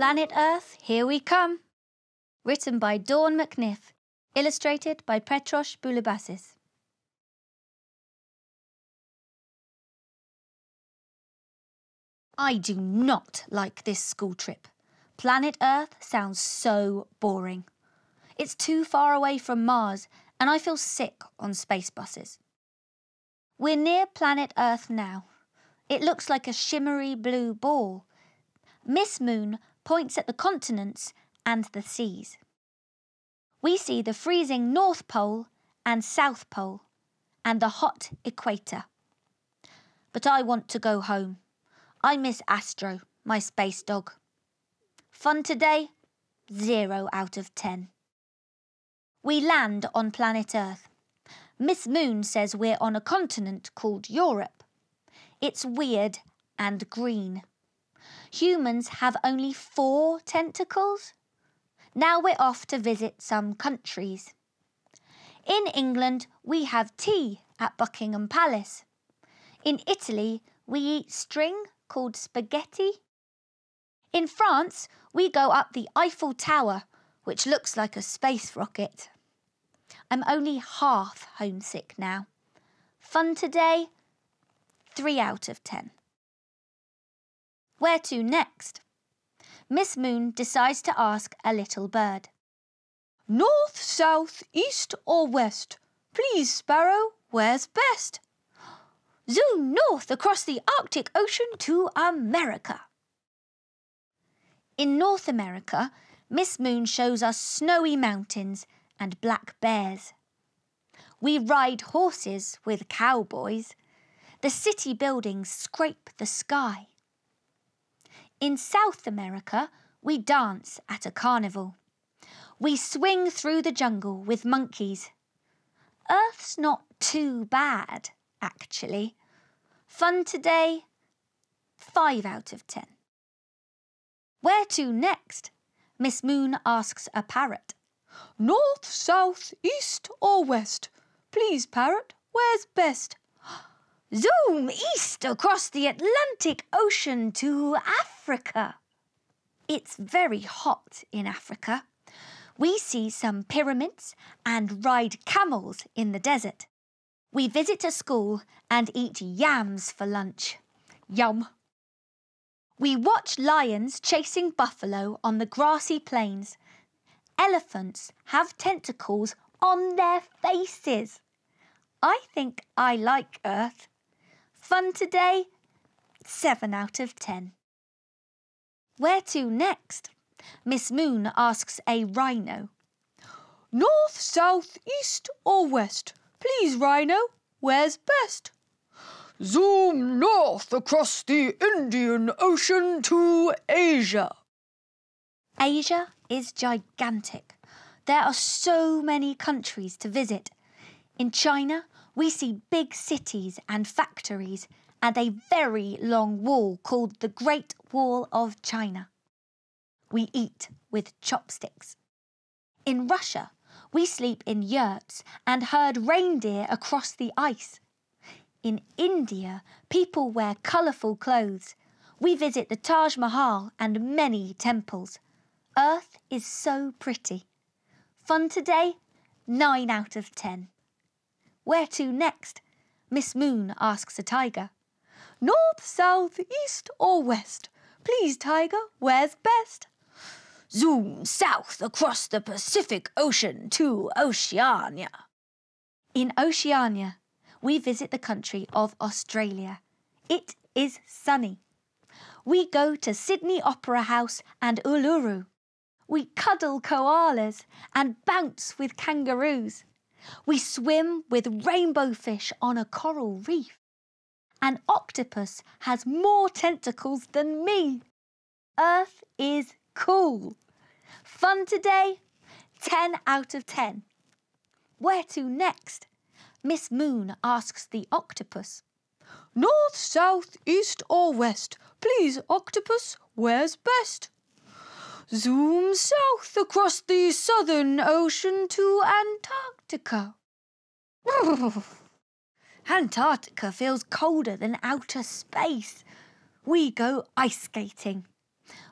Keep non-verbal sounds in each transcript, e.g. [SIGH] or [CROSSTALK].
Planet Earth, Here We Come. Written by Dawn McNiff. Illustrated by Petros Boulibasis. I do not like this school trip. Planet Earth sounds so boring. It's too far away from Mars, and I feel sick on space buses. We're near planet Earth now. It looks like a shimmery blue ball. Miss Moon points at the continents and the seas. We see the freezing North Pole and South Pole and the hot equator. But I want to go home. I miss Astro, my space dog. Fun today? Zero out of ten. We land on planet Earth. Miss Moon says we're on a continent called Europe. It's weird and green humans have only four tentacles. Now we're off to visit some countries. In England, we have tea at Buckingham Palace. In Italy, we eat string called spaghetti. In France, we go up the Eiffel Tower, which looks like a space rocket. I'm only half homesick now. Fun today? Three out of ten. Where to next? Miss Moon decides to ask a little bird. North, south, east or west? Please, Sparrow, where's best? Zoom north across the Arctic Ocean to America. In North America, Miss Moon shows us snowy mountains and black bears. We ride horses with cowboys. The city buildings scrape the sky. In South America, we dance at a carnival. We swing through the jungle with monkeys. Earth's not too bad, actually. Fun today? Five out of ten. Where to next? Miss Moon asks a parrot. North, south, east or west? Please, parrot, where's best? [GASPS] Zoom east across the Atlantic Ocean to Africa. Africa. It's very hot in Africa. We see some pyramids and ride camels in the desert. We visit a school and eat yams for lunch. Yum. We watch lions chasing buffalo on the grassy plains. Elephants have tentacles on their faces. I think I like Earth. Fun today? 7 out of 10. Where to next? Miss Moon asks a rhino. North, south, east, or west? Please, rhino, where's best? Zoom north across the Indian Ocean to Asia. Asia is gigantic. There are so many countries to visit. In China, we see big cities and factories and a very long wall called the Great Wall of China. We eat with chopsticks. In Russia, we sleep in yurts and herd reindeer across the ice. In India, people wear colourful clothes. We visit the Taj Mahal and many temples. Earth is so pretty. Fun today? 9 out of 10. Where to next? Miss Moon asks a tiger. North, south, east, or west? Please, tiger, where's best? Zoom south across the Pacific Ocean to Oceania. In Oceania, we visit the country of Australia. It is sunny. We go to Sydney Opera House and Uluru. We cuddle koalas and bounce with kangaroos. We swim with rainbow fish on a coral reef. An octopus has more tentacles than me. Earth is cool. Fun today? 10 out of 10. Where to next? Miss Moon asks the octopus. North, south, east or west? Please, octopus, where's best? zoom south across the southern ocean to Antarctica. [LAUGHS] Antarctica feels colder than outer space. We go ice skating.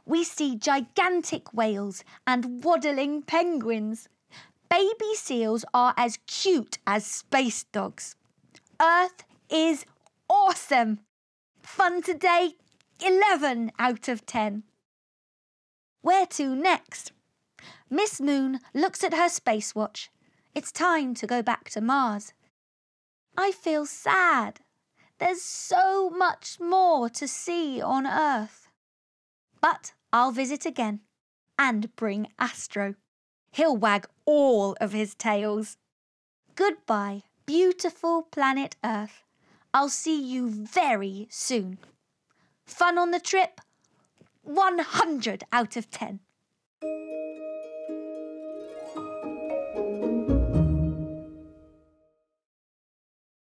We see gigantic whales and waddling penguins. Baby seals are as cute as space dogs. Earth is awesome. Fun today, 11 out of 10. Where to next? Miss Moon looks at her space watch. It's time to go back to Mars. I feel sad. There's so much more to see on Earth. But I'll visit again and bring Astro. He'll wag all of his tails. Goodbye, beautiful planet Earth. I'll see you very soon. Fun on the trip? 100 out of 10.